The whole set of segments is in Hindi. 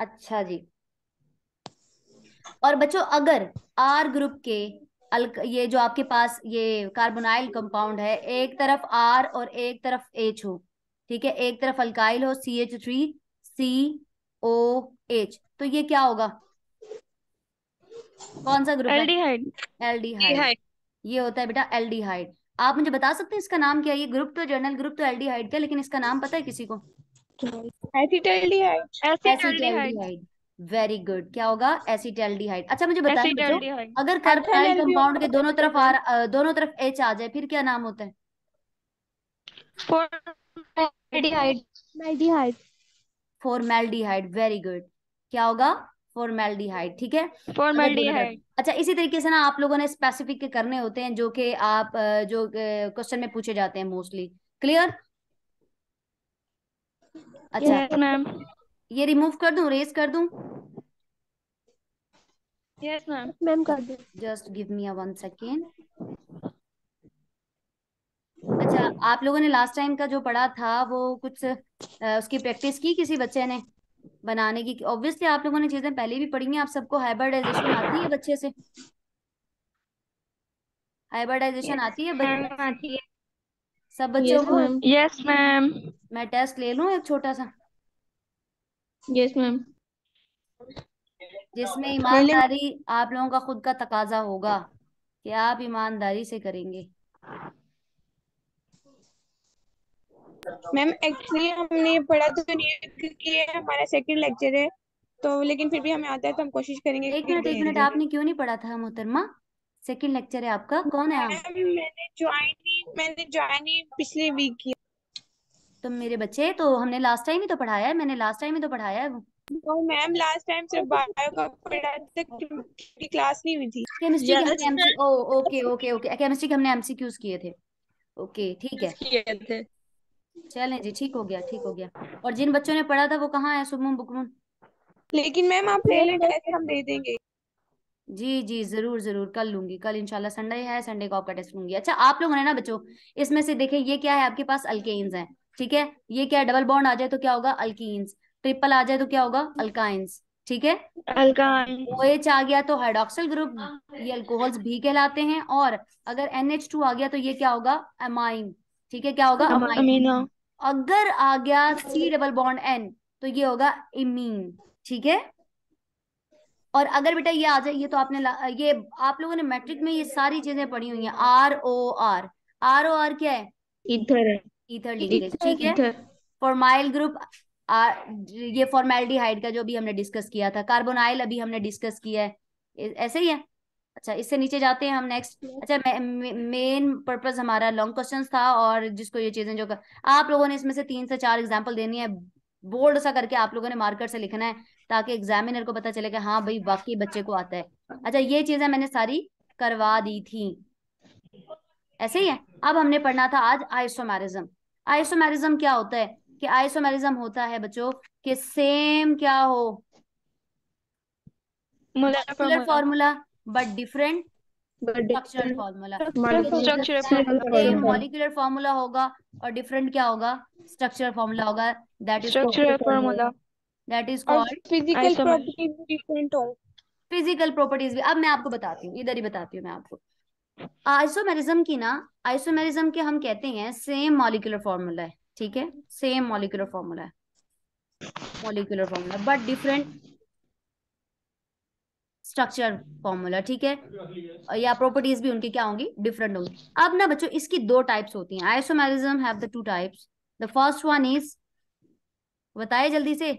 अच्छा जी और बच्चों अगर आर ग्रुप के अल ये जो आपके पास ये कार्बोनाइल कंपाउंड है एक तरफ आर और एक तरफ एच हो ठीक है एक तरफ अल्काइल हो C H three C O H तो ये क्या होगा कौन सा ग्रुप एल्डिहाइड एल्डिहाइड ये होता है बेटा एल्डिहाइड आप मुझे बता सकते हैं इसका नाम क्या है ये ग्रुप तो जर्नल ग्रुप तो एल्डिहाइड का लेकिन इसका नाम पता है किसी को वेरी गुड क्या होगा एसिटेल्डिहाइड अच्छा मुझे बताइए अगर कार्बेनाइल अच्छा, कंपाउंड के दोनों तरफ आ दोनों तरफ एच आ जाए फिर क्या नाम होता है फॉर्मेल्डिहाइड फॉर्मेल्डिहाइड वेरी गुड क्या होगा फॉर्मेल्डिहाइड ठीक है फॉर्मेल्डिहाइड अच्छा इसी तरीके से ना आप लोगों ने स्पेसिफिक करने होते हैं जो कि आप जो क्वेश्चन में पूछे जाते हैं मोस्टली क्लियर अच्छा मैम ये रिमूव कर दूं रेस कर दूं यस मैम मैम कर दो just give me a one second अच्छा आप लोगों ने लास्ट टाइम का जो पढ़ा था वो कुछ आ, उसकी प्रैक्टिस की किसी बच्चे ने बनाने की ऑब्वियसली आप लोगों ने चीजें पहले भी पढ़ी हैं आप सबको हाइब्रिडाइजेशन आती है बच्चे से हाइब्रिडाइजेशन आती है बच्चे आती है सब बच्चों को यस मैम मैं टेस्ट ले लू एक छोटा सा यस मैम जिसमें ईमानदारी आप लोगों का खुद का तकाजा होगा कि आप ईमानदारी से करेंगे मैम एक्चुअली हमने पढ़ा तो नहीं क्योंकि ये हमारा सेकंड लेक्चर है तो लेकिन फिर भी हमें आता है तो हम कोशिश करेंगे एक मिनट एक मिनट आपने क्यों नहीं पढ़ा था मोहतरमा सेकेंड लेक्चर है आपका कौन है आप मैंने मैंने पिछले वीक किया तो मेरे बच्चे तो हमने लास्ट टाइम ही तो पढ़ाया है मैंने लास्ट टाइम ही तो पढ़ाया है मैम लास्ट टाइम सिर्फ बायो का तो क्लास नहीं हुई थी chemistry okay okay okay chemistry हमने एमसीक्यूज oh, किए थे ओके ठीक है चलें जी ठीक हो गया ठीक हो गया और जिन बच्चों ने पढ़ा था वो कहाँ है सुबह लेकिन मैम आप पहले टेस्ट हम दे देंगे जी जी जरूर जरूर कल लूंगी कल इनशाला संडे है संडे को आपका टेस्ट लूंगी अच्छा आप लोगों ने ना बच्चों इसमें से देखें ये क्या है आपके पास अल्केन्स है ठीक है ये क्या है डबल बॉन्ड आ जाए तो क्या होगा अल्कीन्स ट्रिपल आ जाए तो क्या होगा अल्काइंस ठीक है OH आ गया तो हाइड्रोक्सल ग्रुप ये अल्कोहल्स भी कहलाते हैं और अगर टू आ गया तो ये क्या होगा अमाइन ठीक है क्या होगा अमाइन अगर आ गया सी डबल बॉन्ड एन तो ये होगा इमीन ठीक है और अगर बेटा ये आ जाए ये तो आपने ये आप लोगों ने मैट्रिक में ये सारी चीजें पढ़ी हुई हैं R O R R O R क्या है इधर इधर ठीक है फॉर्माइल ग्रुप आ, ये फॉर्मेलिटीहाइड का जो भी हमने डिस्कस किया था कार्बोनाइल अभी हमने डिस्कस किया है ऐसे ही है अच्छा इससे नीचे जाते हैं हम नेक्स्ट अच्छा मेन पर्पस हमारा लॉन्ग क्वेश्चन था और जिसको ये चीजें जो कर, आप लोगों ने इसमें से तीन से चार एग्जाम्पल देनी है बोल्ड सा करके आप लोगों ने मार्कर से लिखना है ताकि एग्जामिनर को पता चले कि हाँ भाई वाकई बच्चे को आता है अच्छा ये चीजें मैंने सारी करवा दी थी ऐसे ही है अब हमने पढ़ना था आज आइसोमैरिज्म आइसोमैरिज्म क्या होता है कि आइसोमैरिज्म होता है बच्चों कि सेम क्या हो formula but different formula molecular formula होगा और डिफरेंट क्या होगा स्ट्रक्चरल फॉर्मूला होगा that is structural formula that is called physical properties different हो फिजिकल प्रॉपर्टीज भी अब मैं आपको बताती हूँ इधर ही बताती हूँ मैं आपको आइसोमेरिज्म की ना आइसोमेरिज्म के हम कहते हैं सेम मॉलिकुलर फॉर्मूला है ठीक है सेम मॉलिकुलर फॉर्मूला है molecular formula but different structure formula ठीक है या प्रॉपर्टीज भी उनकी क्या होंगी डिफरेंट होंगी अब ना बच्चों इसकी दो टाइप्स होती हैं isomerism have the two types the first one is बताए जल्दी से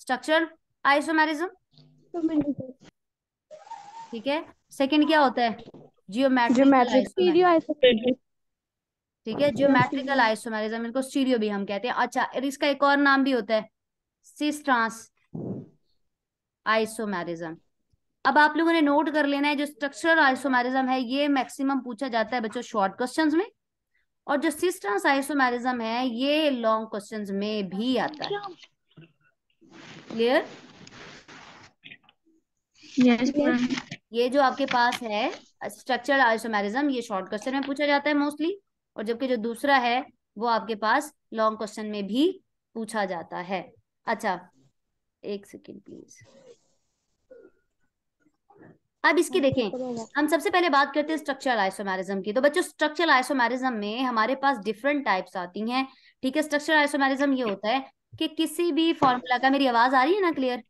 स्ट्रक्चर आइसोमेरिज्म ठीक है सेकंड क्या होता है जियोमेट्रिक ठीक है जियोमेट्रिकल आइसोमेरिज्म इनको स्टीरियो भी हम कहते हैं अच्छा इसका एक और नाम भी होता है सिस्ट्रांस आइसोमेरिज्म अब आप लोगों ने नोट कर लेना है जो स्ट्रक्चरल आइसोमैरिज्म है ये मैक्सिमम पूछा जाता है बच्चों शॉर्ट क्वेश्चंस में और जो सिस्टम आइसोमैरिज्म है ये लॉन्ग क्वेश्चंस में भी आता है क्लियर yes, ये जो आपके पास है स्ट्रक्चरल आइसोमैरिज्म ये शॉर्ट क्वेश्चन में पूछा जाता है मोस्टली और जबकि जो दूसरा है वो आपके पास लॉन्ग क्वेश्चन में भी पूछा जाता है अच्छा एक सेकेंड प्लीज अब इसकी हाँ, देखें हम सबसे पहले बात करते हैं स्ट्रक्चरल आइसोमेरिज्म की तो बच्चों स्ट्रक्चरल आइसोमेरिज्म में हमारे पास डिफरेंट टाइप्स आती हैं ठीक है स्ट्रक्चरल आइसोमेरिज्म ये होता है कि किसी भी फॉर्मूला का मेरी आवाज आ रही है ना clear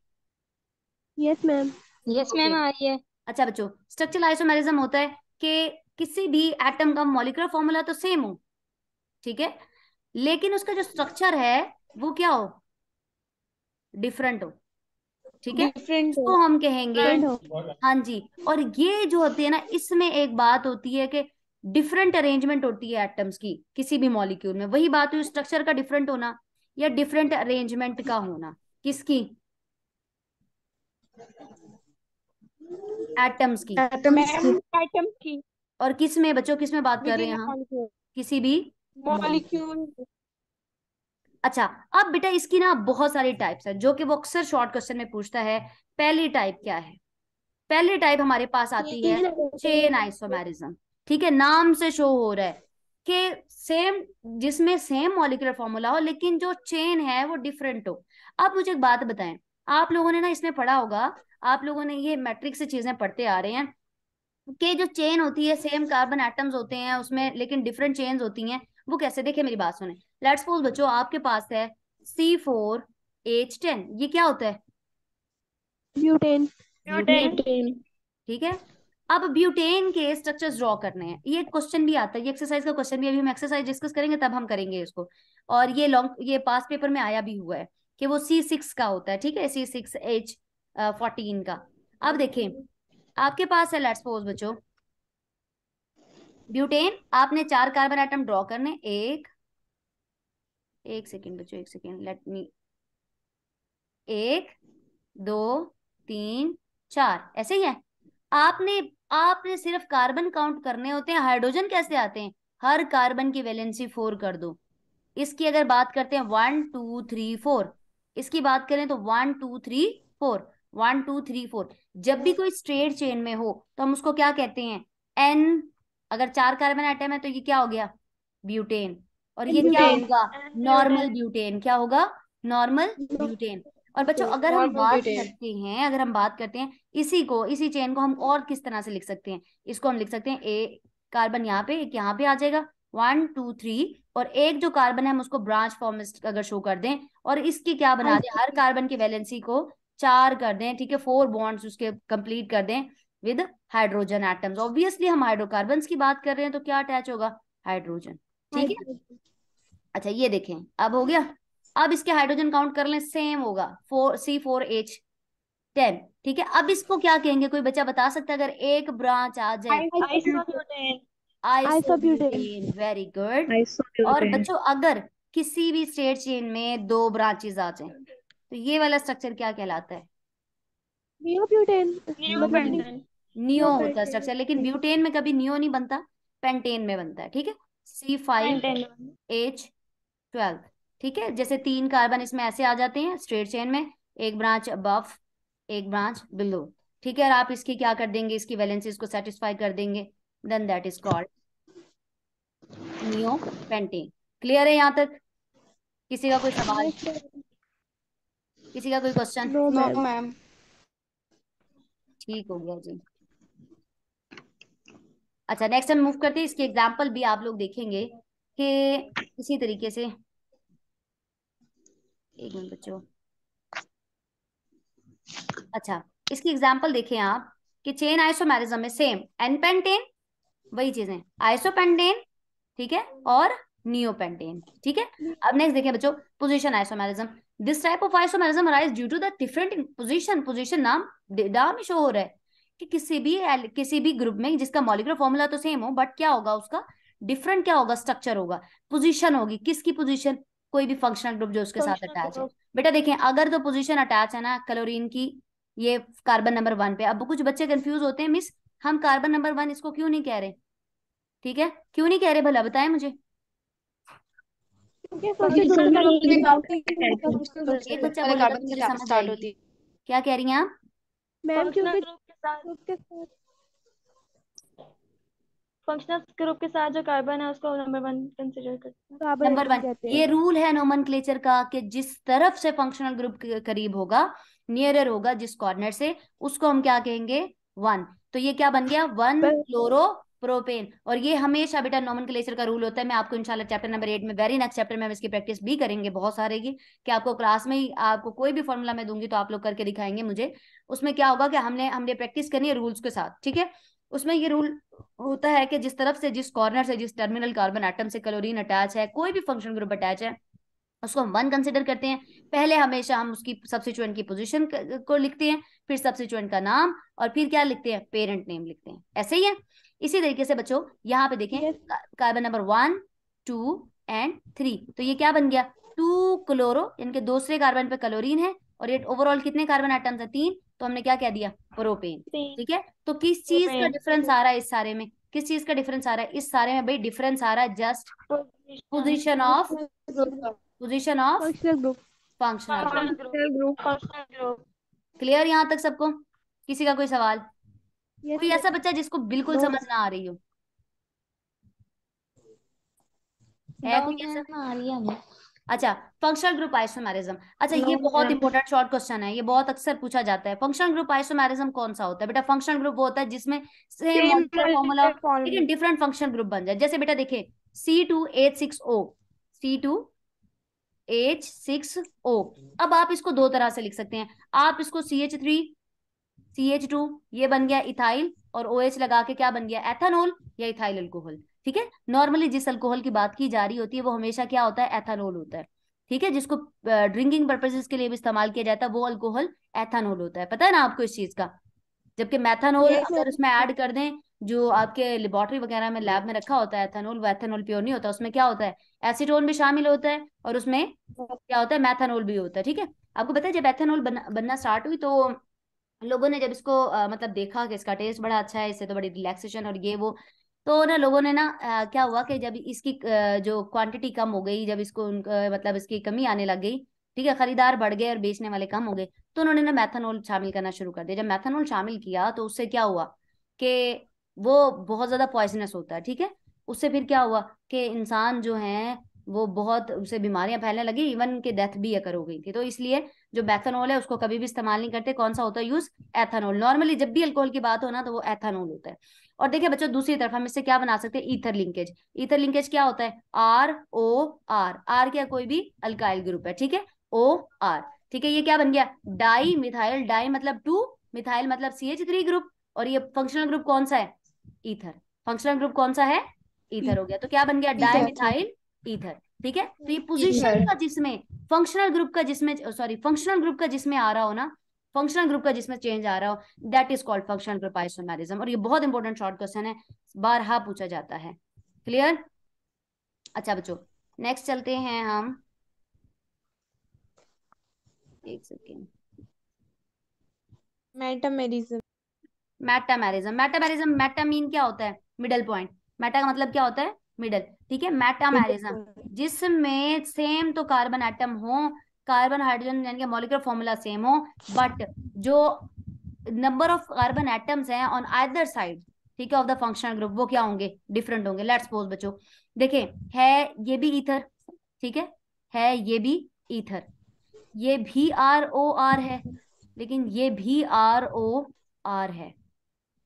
yes ma'am yes ma'am आ रही है अच्छा बच्चों स्ट्रक्चरल आइसोमेरिज्म होता है कि किसी भी एटम का मॉलिकुलर फॉर्मूला तो सेम हो ठीक है लेकिन उसका जो स्ट्रक्चर है वो क्या हो डिफरेंट हो ठीक है इसको हम कहेंगे हाँ जी और ये जो होती है ना इसमें एक बात होती है कि डिफरेंट अरेंजमेंट होती है एटम्स की किसी भी मॉलिक्यूल में वही बात हुई स्ट्रक्चर का डिफरेंट होना या डिफरेंट अरेंजमेंट का होना किसकी एटम्स की एटम्स की और किस में बच्चों किस में बात कर रहे हैं हम किसी भी मॉलिक्यूल अच्छा अब बेटा इसकी ना बहुत सारी टाइप्स है जो कि वो अक्सर शॉर्ट क्वेश्चन में पूछता है पहली टाइप क्या है पहली टाइप हमारे पास आती है चेन आइसोमेरिज्म ठीक है नाम से शो हो रहा है कि सेम जिसमें सेम मॉलिकुलर फॉर्मूला हो लेकिन जो चेन है वो डिफरेंट हो अब मुझे एक बात बताएं आप लोगों ने ना इसमें पढ़ा होगा आप लोगों ने ये मैट्रिक से चीजें पढ़ते आ रहे हैं कि जो चेन होती है सेम कार्बन एटम्स होते हैं उसमें लेकिन डिफरेंट चेन्स होती हैं वो कैसे देखे मेरी बात सुने लेट्स सपोज बच्चों आपके पास है सी फोर एच टेन ये क्या होता है ब्यूटेन ब्यूटेन ठीक है अब ब्यूटेन के स्ट्रक्चर्स ड्रॉ करने हैं ये क्वेश्चन भी आता है ये एक्सरसाइज का क्वेश्चन भी अभी हम एक्सरसाइज डिस्कस करेंगे तब हम करेंगे इसको और ये लॉन्ग ये पास पेपर में आया भी हुआ है कि वो सी सिक्स का होता है ठीक है सी सिक्स एच फोर्टीन का अब देखें आपके पास है लेट्स सपोज बच्चों ब्यूटेन आपने चार कार्बन आइटम ड्रॉ करने एक एक सेकेंड बच्चों एक सेकेंड लेट मी एक दो तीन चार ऐसे ही है आपने आपने सिर्फ कार्बन काउंट करने होते हैं हाइड्रोजन कैसे आते हैं हर कार्बन की वैलेंसी फोर कर दो इसकी अगर बात करते हैं वन टू थ्री फोर इसकी बात करें तो one two three four one two three four जब भी कोई स्ट्रेट चेन में हो तो हम उसको क्या कहते हैं एन अगर चार कार्बन आइटम है तो ये क्या हो गया ब्यूटेन और ये क्या होगा नॉर्मल ब्यूटेन क्या होगा नॉर्मल ब्यूटेन और बच्चों अगर हम बात करते हैं अगर हम बात करते हैं इसी को इसी चेन को हम और किस तरह से लिख सकते हैं इसको हम लिख सकते हैं ए कार्बन यहाँ पे एक यहाँ पे आ जाएगा वन टू थ्री और एक जो कार्बन है हम उसको ब्रांच फॉर्म अगर शो कर दें और इसकी क्या बना दें हर कार्बन की वैलेंसी को चार कर दें ठीक है फोर बॉन्ड्स उसके कंप्लीट कर दें विद हाइड्रोजन एटम्स ऑब्वियसली हम हाइड्रोकार्बन की बात कर रहे हैं तो क्या अटैच होगा हाइड्रोजन ठीक है अच्छा ये देखें अब हो गया अब इसके हाइड्रोजन काउंट कर लें सेम होगा four C four H ten ठीक है अब इसको क्या कहेंगे कोई बच्चा बता सकता है अगर एक ब्रांच आ जाए आइसोब्यूटेन वेरी गुड और बच्चों अगर किसी भी स्टेट चेन में दो ब्रांचेस आ जाए तो ये वाला स्ट्रक्चर क्या कहलाता है नियो होता स्ट्रक्चर लेकिन ब्यूटेन में कभी नियो नहीं बनता पेंटेन में बनता है ठीक है सी फाइव एच ट्वेल्व ठीक है जैसे तीन कार्बन इसमें ऐसे आ जाते हैं स्ट्रेट चेन में एक ब्रांच अबव एक ब्रांच बिलो ठीक है और आप इसकी क्या कर देंगे इसकी वैलेंसीज को सेटिस्फाई कर देंगे then that is called neopentane clear है यहाँ तक किसी का कोई सवाल किसी का कोई क्वेश्चन ठीक हो गया जी अच्छा नेक्स्ट हम मूव करते हैं इसके एग्जाम्पल भी आप लोग देखेंगे कि इसी तरीके से एक मिनट बच्चों अच्छा इसकी एग्जाम्पल देखें आप कि चेन आइसोमेरिज्म में सेम एनपेंटेन वही चीजें आइसोपेंटेन ठीक है और नियोपेंटेन ठीक है अब नेक्स्ट देखें बच्चों position isomerism this type of isomerism arise due to the different position position नाम डाम शो हो रहा है कि किसी भी किसी भी ग्रुप में जिसका मॉलिकुलर फॉर्मूला तो सेम हो बट क्या होगा उसका डिफरेंट क्या होगा स्ट्रक्चर होगा पोजीशन होगी किसकी पोजीशन कोई भी फंक्शनल ग्रुप जो उसके साथ अटैच है बेटा देखें अगर तो पोजीशन अटैच है ना क्लोरीन की ये कार्बन नंबर वन पे अब कुछ बच्चे कंफ्यूज होते हैं मिस हम कार्बन नंबर वन इसको क्यों नहीं कह रहे ठीक है क्यों नहीं कह रहे भला बताएं मुझे क्या कह रही हैं आप मैम क्योंकि फंक्शनल ग्रुप के साथ जो कार्बन है उसको नंबर वन कंसिडर करते हैं नंबर वन ये रूल है नोमन क्लेचर का कि जिस तरफ से फंक्शनल ग्रुप करीब होगा नियरर होगा जिस कॉर्नर से उसको हम क्या कहेंगे वन तो ये क्या बन गया वन क्लोरो प्रोपेन और ये हमेशा बेटा नॉमन का रूल होता है मैं आपको इंशाल्लाह चैप्टर नंबर एट में वेरी नेक्स्ट चैप्टर में हम इसकी प्रैक्टिस भी करेंगे बहुत सारे की कि आपको क्लास में ही आपको कोई भी फॉर्मूला मैं दूंगी तो आप लोग करके दिखाएंगे मुझे उसमें क्या होगा कि हमने हमने प्रैक्टिस करनी है रूल्स के साथ ठीक है उसमें ये रूल होता है कि जिस तरफ से जिस कॉर्नर से जिस टर्मिनल कार्बन आइटम से क्लोरीन अटैच है कोई भी फंक्शन ग्रुप अटैच है उसको हम वन कंसिडर करते हैं पहले हमेशा हम उसकी सब्सिट्यूएंट की पोजिशन को लिखते हैं फिर सब्सिट्यूएंट का नाम और फिर क्या लिखते हैं पेरेंट नेम लिखते हैं ऐसे ही है इसी तरीके से बच्चों यहाँ पे देखें carbon number one two and three तो ये क्या बन गया टू क्लोरो इनके दूसरे कार्बन पे क्लोरीन है और ये ओवरऑल कितने कार्बन आइटम्स है तीन तो हमने क्या कह दिया प्रोपेन ठीक है तो किस चीज का डिफरेंस आ रहा है इस सारे में किस चीज का डिफरेंस आ रहा है इस सारे में भाई डिफरेंस आ रहा है just position of position of function clear यहाँ तक सबको किसी का कोई सवाल कोई ऐसा बच्चा जिसको बिल्कुल समझ ना आ रही हो है कोई ऐसा रही है अच्छा फंक्शनल ग्रुप आइसोमेरिज्म अच्छा ये बहुत इंपॉर्टेंट शॉर्ट क्वेश्चन है ये बहुत अक्सर पूछा जाता है फंक्शनल ग्रुप आइसोमेरिज्म कौन सा होता है बेटा फंक्शनल ग्रुप वो होता है जिसमें सेम फॉर्मूला लेकिन डिफरेंट फंक्शनल ग्रुप बन जाए जैसे बेटा देखिए C two H six O C two H six O अब आप इसको दो तरह से लिख सकते हैं आप इसको C H three C H two ये बन गया इथाइल और ओ OH लगा के क्या बन गया एथानोल या इथाइल अल्कोहल ठीक है नॉर्मली जिस अल्कोहल की बात की जा रही होती है वो हमेशा क्या होता है एथानोल होता है ठीक है जिसको ड्रिंकिंग पर्पजेस के लिए भी इस्तेमाल किया जाता है वो अल्कोहल एथानोल होता है पता है ना आपको इस चीज का जबकि मैथानोल अगर उसमें ऐड कर दें जो आपके लेबोरेटरी वगैरह में लैब में रखा होता है एथानोल वो एथेनोल प्योर नहीं होता उसमें क्या होता है एसीटोन भी शामिल होता है और उसमें क्या होता है मैथानोल भी होता है ठीक है आपको पता है जब एथेनोल बन, बनना स्टार्ट हुई तो लोगों ने जब इसको आ, मतलब देखा कि इसका टेस्ट बड़ा अच्छा है इससे तो बड़ी रिलैक्सेशन और ये वो तो ना लोगों ने ना आ, क्या हुआ कि जब इसकी जो क्वांटिटी कम हो गई जब इसको मतलब इसकी कमी आने लग गई ठीक है खरीदार बढ़ गए और बेचने वाले कम हो गए तो उन्होंने ना मैथानोल शामिल करना शुरू कर दिया जब मैथानोल शामिल किया तो उससे क्या हुआ कि वो बहुत ज्यादा पॉइजनस होता है ठीक है उससे फिर क्या हुआ कि इंसान जो है वो बहुत उससे बीमारियां फैलने लगी इवन के डेथ भी अकर हो गई थी तो इसलिए जो बैथनॉल है उसको कभी भी इस्तेमाल नहीं करते कौन सा होता है यूज एथानॉल नॉर्मली जब भी अल्कोहल की बात हो ना तो वो एथानॉल होता है और देखिए बच्चों दूसरी तरफ हम इससे क्या बना सकते हैं ईथर लिंकेज ईथर लिंकेज क्या होता है आर ओ आर आर क्या कोई भी अल्काइल ग्रुप है ठीक है ओ आर ठीक है ये क्या बन गया डाई मिथाइल डाई मतलब टू मिथाइल मतलब सी एच थ्री ग्रुप और ये फंक्शनल ग्रुप कौन सा है ईथर फंक्शनल ग्रुप कौन सा है ईथर हो गया तो क्या बन गया डाई मिथाइल ईथर ठीक है हम्म, तो ये पोजीशन का जिसमें फंक्शनल ग्रुप का जिसमें सॉरी फंक्शनल ग्रुप का जिसमें आ रहा हो ना फंक्शनल ग्रुप का जिसमें चेंज आ रहा हो that is called functional group isomerism और ये बहुत इंपॉर्टेंट शॉर्ट क्वेश्चन है बारहा पूछा जाता है क्लियर अच्छा बच्चों नेक्स्ट चलते हैं हम एक second metamerism metamerism metamerism meta mean क्या होता है मिडल पॉइंट मेटा का मतलब क्या होता है मिडल ठीक है मेटामेरिज्म जिसमें सेम तो कार्बन एटम हो कार्बन हाइड्रोजन यानी कि मॉलिकुलर फॉर्मूला सेम हो बट जो नंबर ऑफ कार्बन एटम्स हैं ऑन आदर साइड ठीक है ऑफ द फंक्शनल ग्रुप वो क्या होंगे डिफरेंट होंगे लेट्स सपोज बच्चों देखें है ये भी ईथर ठीक है है ये भी ईथर ये भी आर ओ आर है लेकिन ये भी आर ओ आर है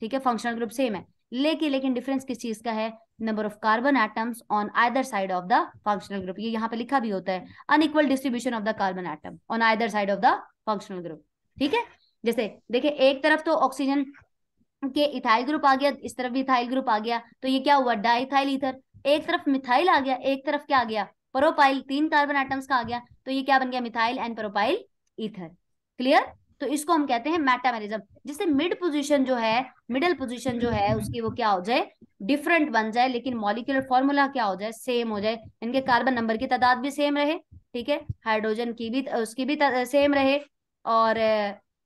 ठीक है फंक्शनल ग्रुप सेम है लेकिन लेकिन डिफरेंस किस चीज का है number of carbon atoms on other side of the functional group ये यहाँ पे लिखा भी होता है unequal distribution of the carbon atom on other side of the functional group ठीक है जैसे देखिए एक तरफ तो ऑक्सीजन के इथाइल ग्रुप आ गया इस तरफ भी इथाइल ग्रुप आ गया तो ये क्या हुआ डाइथाइल ईथर एक तरफ मिथाइल आ गया एक तरफ क्या आ गया परोपाइल तीन कार्बन एटम्स का आ गया तो ये क्या बन गया methyl and propyl ether clear तो इसको हम कहते हैं मेटामेरिज्म जिससे मिड पोजीशन जो है मिडल पोजीशन जो है उसकी वो क्या हो जाए डिफरेंट बन जाए लेकिन मॉलिक्यूलर फॉर्मूला क्या हो जाए सेम हो जाए इनके कार्बन नंबर की तादाद भी सेम रहे ठीक है हाइड्रोजन की भी उसकी भी सेम रहे और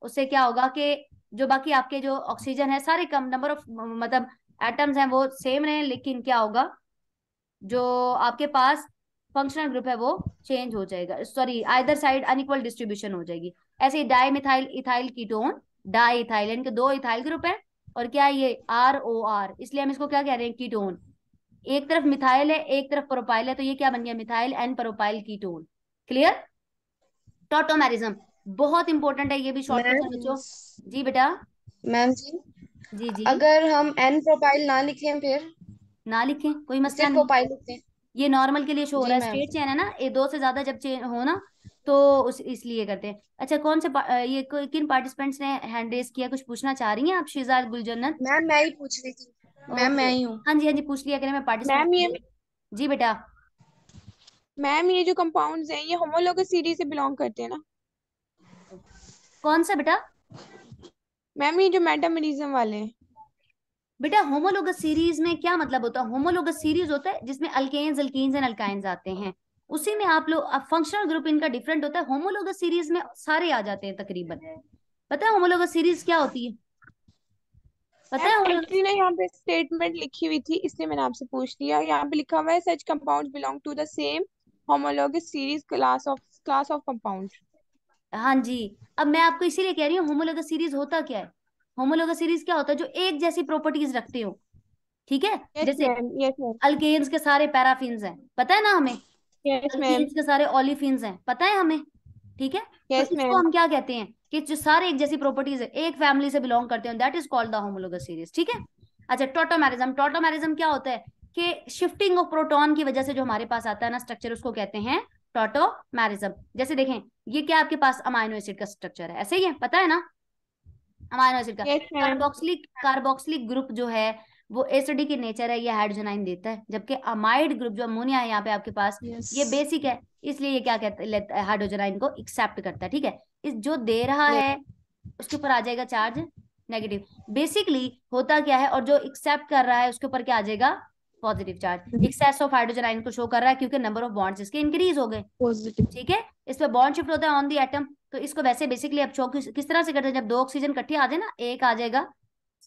उससे क्या होगा कि जो बाकी आपके जो ऑक्सीजन है सारे कम नंबर ऑफ मतलब एटम्स हैं वो सेम रहे लेकिन क्या होगा जो आपके पास फंक्शनल ग्रुप है वो चेंज हो जाएगा sorry either side unequal distribution हो जाएगी ऐसे di methyl ethyl ketone di ethyl यानी कि दो इथाइल ग्रुप है और क्या ये आर ओ आर इसलिए हम इसको क्या कह रहे हैं कीटोन एक तरफ मिथाइल है एक तरफ प्रोपाइल है तो ये क्या बन गया methyl and propyl ketone clear tautomerism बहुत इंपॉर्टेंट है ये भी शॉर्ट क्वेश्चन बच्चों जी बेटा मैम जी जी जी अगर हम एन प्रोपाइल ना लिखें फिर ना लिखें कोई मसला नहीं प्रोपाइल लिखें ये नॉर्मल के लिए शो हो रहा है स्ट्रेट चेन है ना ये दो से ज्यादा जब चेन हो ना तो उस इसलिए करते हैं अच्छा कौन से ये किन पार्टिसिपेंट्स ने हैंड रेस किया कुछ पूछना चाह रही हैं आप शिजाद गुलजन्नत मैम मैं ही पूछ रही थी मैम मैं ही हूँ हाँ जी हाँ जी पूछ लिया करें मैं पार्टिसिपेंट मैम जी बेटा मैम ये जो कंपाउंड्स हैं ये होमोलोग सीरीज से बिलोंग करते हैं ना कौन सा बेटा मैम ये जो मेटामरिज्म वाले हैं बेटा होमोलोग सीरीज में क्या मतलब होता है होमोलोग सीरीज होता है जिसमें अल्केन्स अल्कीन्स एंड अल्काइन्स आते हैं उसी में आप लोग फंक्शनल ग्रुप इनका डिफरेंट होता है होमोलोग सीरीज में सारे आ जाते हैं तकरीबन पता है होमोलोग सीरीज क्या होती है पता है यहाँ पे स्टेटमेंट लिखी हुई थी इसलिए मैंने आपसे पूछ लिया यहाँ पे लिखा हुआ है such compound belong to the same series class of class of compound हाँ जी अब मैं आपको इसीलिए कह रही हूँ होमोलोग सीरीज होता क्या है होमोलोग सीरीज क्या होता है जो एक जैसी प्रॉपर्टीज रखते हो ठीक है yes, जैसे yes, अल्केन्स के सारे पैराफिन्स हैं पता है ना हमें yes, के सारे ऑलिफिन्स हैं पता है हमें ठीक है तो yes, तो इसको हम क्या कहते हैं कि जो सारे एक जैसी प्रॉपर्टीज है एक फैमिली से बिलोंग करते हैं that is called the homologous series ठीक है अच्छा टोटोमेरिज्म टोटोमेरिज्म क्या होता है कि शिफ्टिंग ऑफ प्रोटोन की वजह से जो हमारे पास आता है ना स्ट्रक्चर उसको कहते हैं टोटोमेरिज्म जैसे देखें ये क्या आपके पास अमाइनो एसिड का स्ट्रक्चर है ऐसे ही है पता है ना अमाइनो एसिड का कार्बोक्सिलिक कार्बोक्सिलिक ग्रुप जो है वो एसिडिक की नेचर है ये हाइड्रोजनाइन देता है जबकि अमाइड ग्रुप जो अमोनिया है यहाँ पे आपके पास yes. ये बेसिक है इसलिए ये क्या कहता है हाइड्रोजनाइन को एक्सेप्ट करता है ठीक है इस जो दे रहा yes. है उसके ऊपर आ जाएगा चार्ज नेगेटिव बेसिकली होता क्या है और जो एक्सेप्ट कर रहा है उसके ऊपर क्या आ जाएगा positive charge excess of hydrogen ion को शो कर रहा है क्योंकि नंबर ऑफ बॉन्ड्स इसके इंक्रीज हो गए ठीक है इस पर बॉन्ड शिफ्ट होता है ऑन दी एटम तो इसको वैसे बेसिकली अब शो किस, किस तरह से करते हैं जब दो ऑक्सीजन इकट्ठे आ जाए ना एक आ जाएगा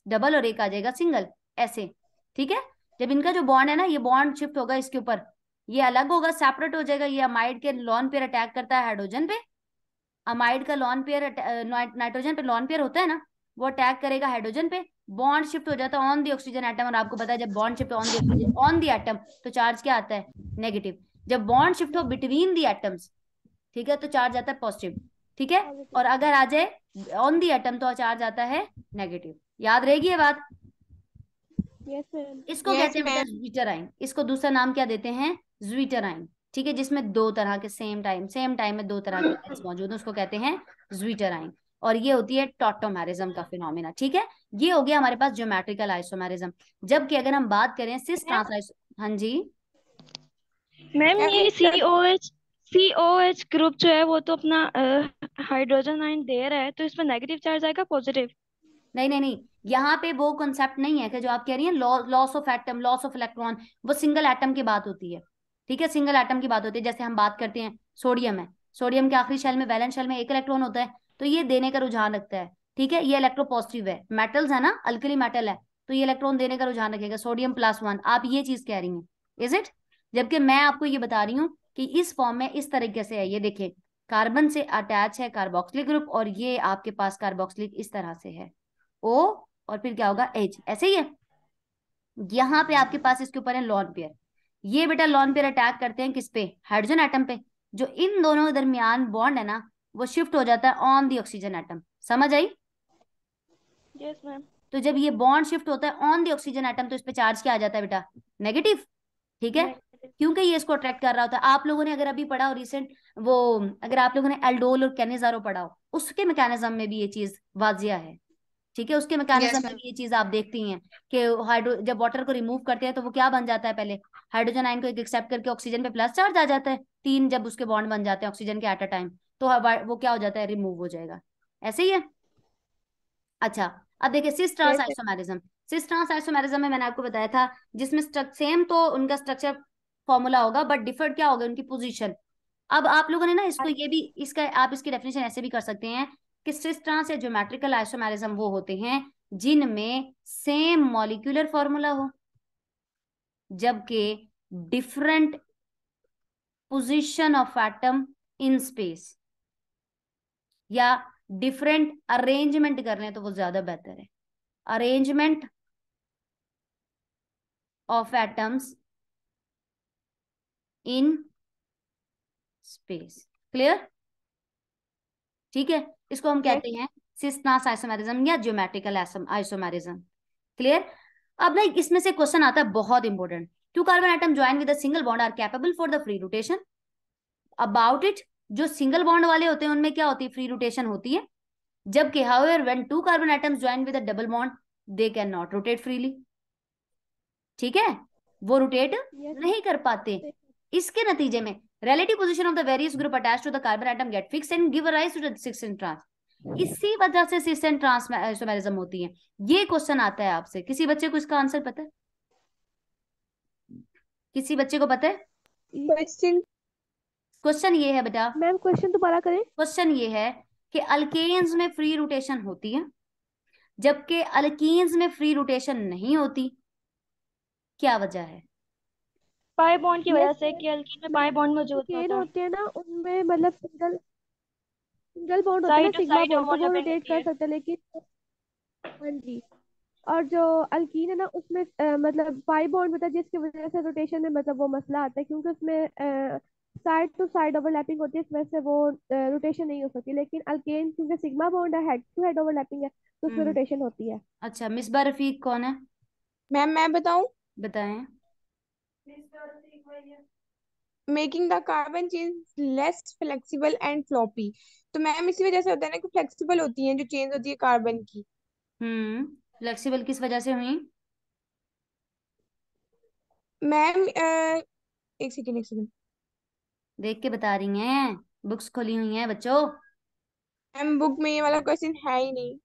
डबल और एक आ जाएगा सिंगल ऐसे ठीक है जब इनका जो बॉन्ड है ना ये बॉन्ड शिफ्ट होगा इसके ऊपर ये अलग होगा सेपरेट हो जाएगा ये अमाइड के लॉन पेयर अटैक करता है हाइड्रोजन पे अमाइड का लॉन पेयर नाइट्रोजन पे लॉन पेयर होता है ना वो अटैक करेगा हाइड्रोजन पे बॉन्ड शिफ्ट हो जाता है ऑन दी ऑक्सीजन एटम और आपको पता है जब bond shift on the oxygen on the atom तो चार्ज क्या आता है नेगेटिव जब बॉन्ड शिफ्ट हो बिटवीन दी एटम्स ठीक है तो चार्ज आता है पॉजिटिव ठीक है और अगर आ जाए ऑन दी एटम तो चार्ज आता है नेगेटिव याद रहेगी ये बात इसको yes, कहते हैं ज्विटराइन इसको दूसरा नाम क्या देते हैं ज्विटराइन ठीक है जिसमें दो तरह के सेम टाइम सेम टाइम में दो तरह के मौजूद है उसको कहते हैं ज्विटराइन और ये होती है टोटोमेरिज्म का फिनोमिना ठीक है ये हो गया हमारे पास ज्योमेट्रिकल आइसोमेरिज्म जबकि अगर हम बात करें सिस ट्रांस आइसो हाँ जी मैम ये सीओएच सीओएच ग्रुप जो है वो तो अपना हाइड्रोजन आयन दे रहा है तो इसमें नेगेटिव चार्ज आएगा पॉजिटिव नहीं नहीं नहीं यहाँ पे वो कॉन्सेप्ट नहीं है कि जो आप कह रही हैं loss of atom loss of electron वो सिंगल एटम की बात होती है ठीक है सिंगल एटम की बात होती है जैसे हम बात करते हैं सोडियम है सोडियम के आखिरी शेल में वैलेंस शेल में एक इलेक्ट्रॉन होता है तो ये देने का रुझान रखता है ठीक है ये इलेक्ट्रो पॉजिटिव है मेटल्स है ना अल्कली मेटल है तो ये इलेक्ट्रॉन देने का रुझान रखेगा सोडियम प्लस वन आप ये चीज कह रही हैं इज इट जबकि मैं आपको ये बता रही हूँ कि इस फॉर्म में इस तरीके से है ये देखें कार्बन से अटैच है कार्बोक्सिलिक ग्रुप और ये आपके पास कार्बोक्सिलिक इस तरह से है ओ और फिर क्या होगा एज ऐसे ही है यहाँ पे आपके पास इसके ऊपर है लॉन पेयर ये बेटा लॉन पेयर अटैक करते हैं किस पे हाइड्रोजन एटम पे जो इन दोनों के दरमियान बॉन्ड है ना वो शिफ्ट हो जाता है ऑन दी ऑक्सीजन एटम समझ आई yes, तो जब ये बॉन्ड शिफ्ट होता है ऑन दी ऑक्सीजन एटम तो इस पे चार्ज क्या आ जाता है बेटा नेगेटिव ठीक है क्योंकि ये इसको अट्रैक्ट कर रहा होता है आप लोगों ने अगर अभी पढ़ा हो रिसेंट वो अगर आप लोगों ने एल्डोल और कैनेजारो पढ़ा हो उसके मैकेनिज्म में भी ये चीज वाजिया है ठीक है उसके मैकेनिज्म yes, में ये चीज आप देखती हैं कि हाइड्रो जब वाटर को रिमूव करते हैं तो वो क्या बन जाता है पहले हाइड्रोजन आयन को एक एक्सेप्ट करके ऑक्सीजन पे प्लस चार्ज आ जाता है तीन जब उसके बॉन्ड बन जाते हैं ऑक्सीजन के एट अ टाइम तो वो क्या हो जाता है रिमूव हो जाएगा ऐसे ही है अच्छा अब देखिए cis trans isomerism cis trans isomerism में मैंने आपको बताया था जिसमें सेम तो उनका स्ट्रक्चर फॉर्मूला होगा बट डिफर क्या होगा उनकी पोजीशन अब आप लोगों ने ना इसको हाँ। ये भी इसका आप इसकी डेफिनेशन ऐसे भी कर सकते हैं किस किस तरह से ज्योमेट्रिकल आइसोमेरिज्म वो होते हैं जिनमें सेम मॉलिक्यूलर फॉर्मूला हो जबकि different position of atom in space या डिफरेंट अरेंजमेंट कर लें तो वो ज्यादा बेहतर है arrangement of atoms in space clear ठीक है इसको हम कहते हैं सिस्नास आइसोमेरिज्म या ज्योमेट्रिकल आइसोमेरिज्म क्लियर अब ना इसमें से क्वेश्चन आता है बहुत important two carbon atom join with single bond are capable for the free rotation about it जो सिंगल बॉन्ड वाले होते हैं उनमें क्या होती है फ्री रोटेशन होती है जबकि however when two carbon atoms join with double bond they can not rotate freely ठीक है वो रोटेट yes. नहीं कर पाते इसके नतीजे में relative position of the various group attached to the carbon atom get fixed and give rise to six sixth trans इसी वजह से सिक्स सिस्टन ट्रांसमेरिज्म होती है ये क्वेश्चन आता है आपसे किसी बच्चे को इसका आंसर पता है किसी बच्चे को पता है क्वेश्चन ये है बेटा मैम क्वेश्चन दोबारा करें क्वेश्चन ये है कि अल्केन्स में फ्री रोटेशन होती है जबकि अल्कीन्स में फ्री रोटेशन नहीं होती क्या वजह है पाई बॉन्ड की वजह से कि अल्किन में पाई बॉन्ड मौजूद होता है चेन होती है ना उनमें मतलब सिंगल सिंगल बॉन्ड होता है सिग्मा बॉन्ड तो वो रोटेट कर सकते हैं लेकिन हां जी और जो अल्कीन है ना उसमें मतलब पाई बॉन्ड होता है जिसकी वजह से रोटेशन में मतलब वो मसला आता है क्योंकि उसमें साइड टू साइड ओवरलैपिंग होती है इस वजह से वो रोटेशन नहीं हो सकती लेकिन अल्केन क्योंकि सिग्मा बॉन्ड है हेड टू हेड ओवरलैपिंग है तो उसमें रोटेशन हम्म। होती है अच्छा मिस रफीक कौन है मैम मैं बताऊं बताएं making the carbon chain less flexible and floppy तो मैम इसी वजह से होता है ना कि फ्लेक्सीबल होती है जो चेन होती है कार्बन की हम्म फ्लेक्सिबल किस वजह से हुई मैम एक सेकेंड एक सेकेंड देख के बता रही हैं बुक्स खोली हुई हैं बच्चों मैम बुक में ये वाला क्वेश्चन है ही नहीं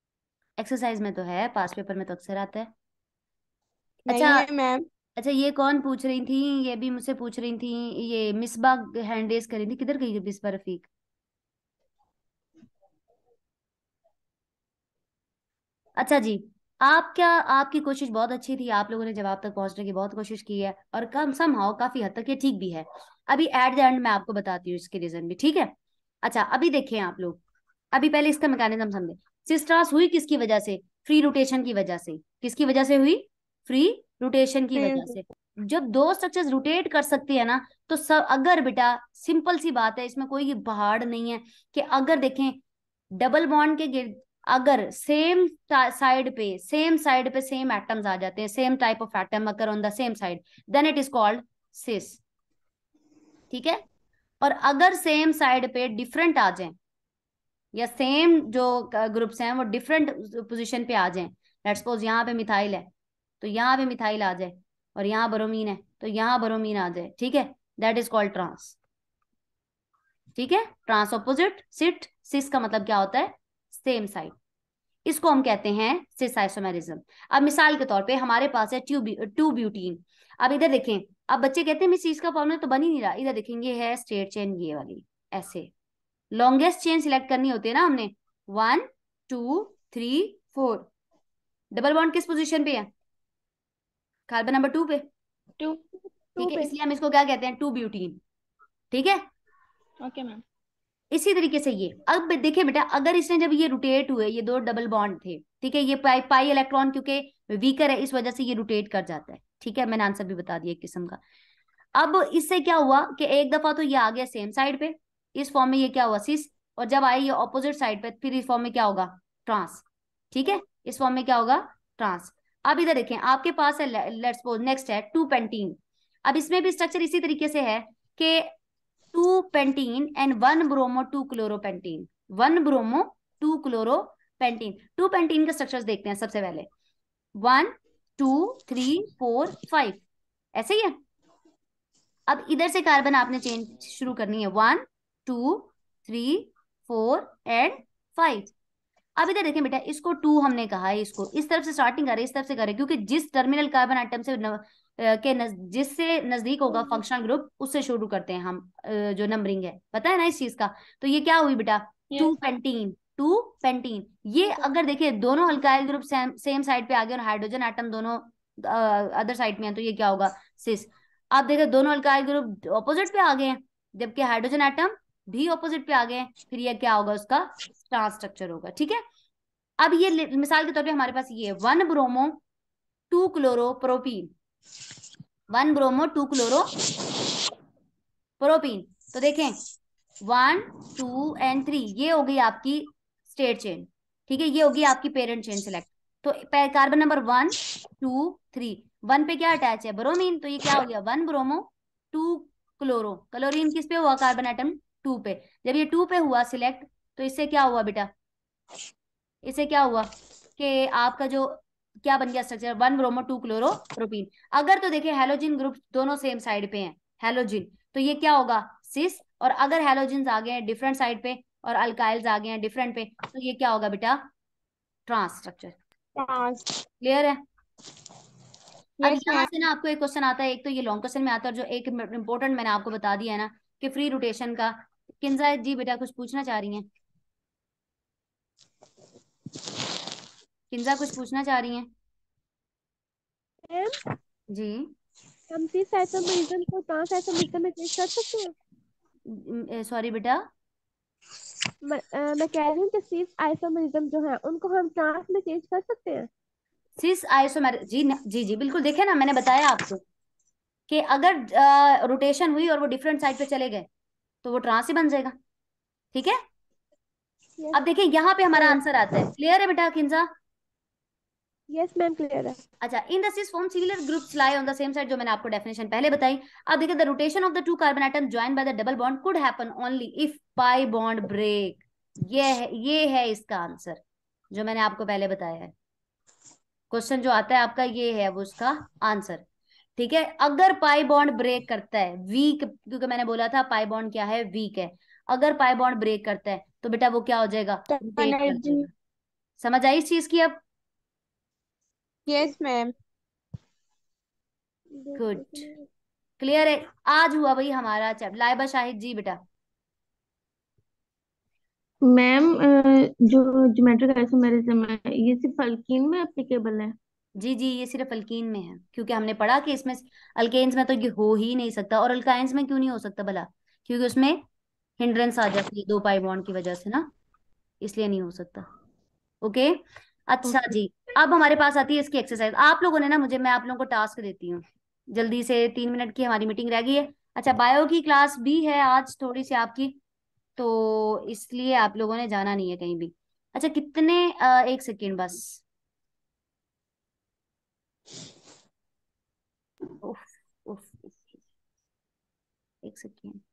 एक्सरसाइज में तो है पास पेपर में तो अक्सर आता है अच्छा मैम अच्छा ये कौन पूछ रही थी ये भी मुझसे पूछ रही थी ये मिसबा हैंड रेस कर रही थी किधर गई है मिसबा रफीक अच्छा जी आप क्या आपकी कोशिश बहुत अच्छी थी आप लोगों ने जवाब तक पहुंचने की बहुत कोशिश की है और कम सम हाउ काफी हद तक ये ठीक भी है अभी एट द एंड मैं आपको बताती हूँ इसके रीजन भी ठीक है अच्छा अभी देखें आप लोग अभी पहले इसका मैकेनिज्म समझे सिस्ट्रास हुई किसकी वजह से फ्री रोटेशन की वजह से किसकी वजह से हुई फ्री रोटेशन की वजह से जब दो स्ट्रक्चर्स रोटेट कर सकती है ना तो सब अगर बेटा सिंपल सी बात है इसमें कोई पहाड़ नहीं है कि अगर देखें डबल बॉन्ड के गिर्द अगर सेम साइड पे सेम साइड पे सेम एटम्स आ जाते हैं सेम टाइप ऑफ एटम अगर on the same side then it is called cis ठीक है और अगर सेम साइड पे डिफरेंट आ जाए या सेम जो ग्रुप्स हैं वो डिफरेंट पोजीशन पे आ जाए लेट्स सपोज यहाँ पे मिथाइल है तो यहाँ पे मिथाइल आ जाए और यहाँ बरोमीन है तो यहाँ बरोमीन आ जाए ठीक है दैट इज कॉल्ड ट्रांस ठीक है ट्रांस ऑपोजिट सिट सिस का मतलब क्या होता है सेम साइड इसको हम कहते हैं सिसाइसोमेरिज्म अब मिसाल के तौर पे हमारे पास है ट्यूब टू ब्यूटीन अब इधर देखें अब बच्चे कहते हैं मिस का फॉर्मूला तो बन ही नहीं रहा इधर देखेंगे है स्ट्रेट चेन ये वाली ऐसे लॉन्गेस्ट चेन सिलेक्ट करनी होती है ना हमने one two three four double bond किस पोजिशन पे है कार्बन नंबर टू पे टू ठीक है इसलिए हम इसको क्या कहते हैं टू ब्यूटीन ठीक है ओके मैम इसी तरीके से ये अब देखिए बेटा अगर इसने जब ये रोटेट हुए ये दो डबल बॉन्ड थे ठीक है ये पाई पाई इलेक्ट्रॉन क्योंकि वीकर है इस वजह से ये रोटेट कर जाता है ठीक है मैंने आंसर भी बता दिया एक किस्म का अब इससे क्या हुआ कि एक दफा तो ये आ गया सेम साइड पे इस फॉर्म में ये क्या हुआ सिस और जब आए ये ऑपोजिट साइड पे फिर इस फॉर्म में क्या होगा ट्रांस ठीक है इस फॉर्म में क्या होगा ट्रांस अब इधर देखें आपके पास है लेट्स सपोज नेक्स्ट है टू पेंटीन अब इसमें भी स्ट्रक्चर इसी तरीके से है कि two pentene and one bromo two chloro pentene one bromo two chloro pentene two pentene का स्ट्रक्चर देखते हैं सबसे पहले one two three four five ऐसे ही है अब इधर से कार्बन आपने चेंज शुरू करनी है one two three four and five अब इधर देखें बेटा इसको टू हमने कहा है इसको इस तरफ से स्टार्टिंग करें इस तरफ से करें क्योंकि जिस टर्मिनल कार्बन आइटम से न, के नज, जिससे नजदीक होगा फंक्शनल हम्म, ग्रुप हम्म। उससे शुरू करते हैं हम जो नंबरिंग है पता है ना इस चीज का तो ये क्या हुई बेटा टू पेंटीन टू पेंटीन ये अगर देखिए दोनों alkyl group same, same side पे आ गए और हाइड्रोजन आइटम दोनों अदर साइड में है तो ये क्या होगा सिस आप देखे दोनों अल्काइल ग्रुप ऑपोजिट पे आ गए हैं जबकि हाइड्रोजन आइटम भी ऑपोजिट पे आ गए फिर ये क्या होगा उसका ट्रांस स्ट्रक्चर होगा ठीक है अब ये मिसाल के तौर पे हमारे पास ये one bromo two chloro propene one bromo two chloro propene तो देखें वन टू एंड थ्री ये हो गई आपकी स्टेट चेन ठीक है ये होगी आपकी पेरेंट चेन सिलेक्ट तो carbon number one two three one पे क्या अटैच है ब्रोमीन तो ये क्या हो गया one bromo two chloro chlorine किस पे हुआ कार्बन एटम टू पे जब ये टू पे हुआ सिलेक्ट तो इससे क्या हुआ बेटा इससे क्या हुआ कि आपका जो क्या बन गया structure one bromo two chloro propene अगर तो देखिए हेलोजिन ग्रुप दोनों सेम साइड पे हैं हेलोजिन तो ये क्या होगा सिस और अगर हेलोजिन आ गए हैं डिफरेंट साइड पे और अल्काइल्स आ गए हैं डिफरेंट पे तो ये क्या होगा बेटा ट्रांस स्ट्रक्चर क्लियर है अब यहाँ से ना आपको एक क्वेश्चन आता है एक तो ये लॉन्ग क्वेश्चन में आता है और जो एक इम्पोर्टेंट मैंने आपको बता दिया है ना कि फ्री रोटेशन का किंजा जी बेटा कुछ पूछना चाह रही हैं किंजा कुछ पूछना चाह रही हैं जी हम तीस साइसोमीटर को पांच साइसोमीटर में चेक कर सकते हैं सॉरी बेटा मैं, कह रही हूँ कि सिस आइसोमेरिज्म जो है उनको हम ट्रांस में चेंज कर सकते हैं सिस आइसोमेर जी जी जी बिल्कुल देखे ना मैंने बताया आपको कि अगर रोटेशन हुई और वो डिफरेंट साइड पे चले गए तो वो ट्रांस ही बन जाएगा ठीक है yes. अब देखिए यहाँ पे हमारा आंसर आता है क्लियर है बेटा खिंजा है अच्छा जो मैंने आपको पहले बताई अब देखिए rotation of the two carbon join the double bond bond break ये है ये है इसका आंसर जो मैंने आपको पहले बताया है क्वेश्चन जो आता है आपका ये है वो उसका आंसर ठीक है अगर पाई बॉन्ड ब्रेक करता है वीक क्योंकि मैंने बोला था पाई बॉन्ड क्या है वीक है अगर पाई बॉन्ड ब्रेक करता है तो बेटा वो क्या हो जाएगा तो समझ आई इस चीज की अब यस मैम गुड क्लियर है आज हुआ भाई हमारा चैप्टर लाइबा शाहिद जी बेटा मैम जो ज्योमेट्रिक आइसोमेरिज्म है ये सिर्फ अल्कीन में एप्लीकेबल है जी जी ये सिर्फ अल्कीन में है क्योंकि हमने पढ़ा कि इसमें अल्केन्स में तो ये हो ही नहीं सकता और अल्काइंस में क्यों नहीं हो सकता भला क्योंकि उसमें हिंड्रेंस आ जाती है दो पाई बॉन्ड की वजह से ना इसलिए नहीं हो सकता ओके अच्छा जी अब हमारे पास आती है इसकी एक्सरसाइज आप लोगों ने ना मुझे मैं आप लोगों को टास्क देती हूँ जल्दी से तीन मिनट की हमारी मीटिंग रह गई है अच्छा बायो की क्लास भी है आज थोड़ी सी आपकी तो इसलिए आप लोगों ने जाना नहीं है कहीं भी अच्छा कितने एक सेकेंड बस Oof, oof, oof. एक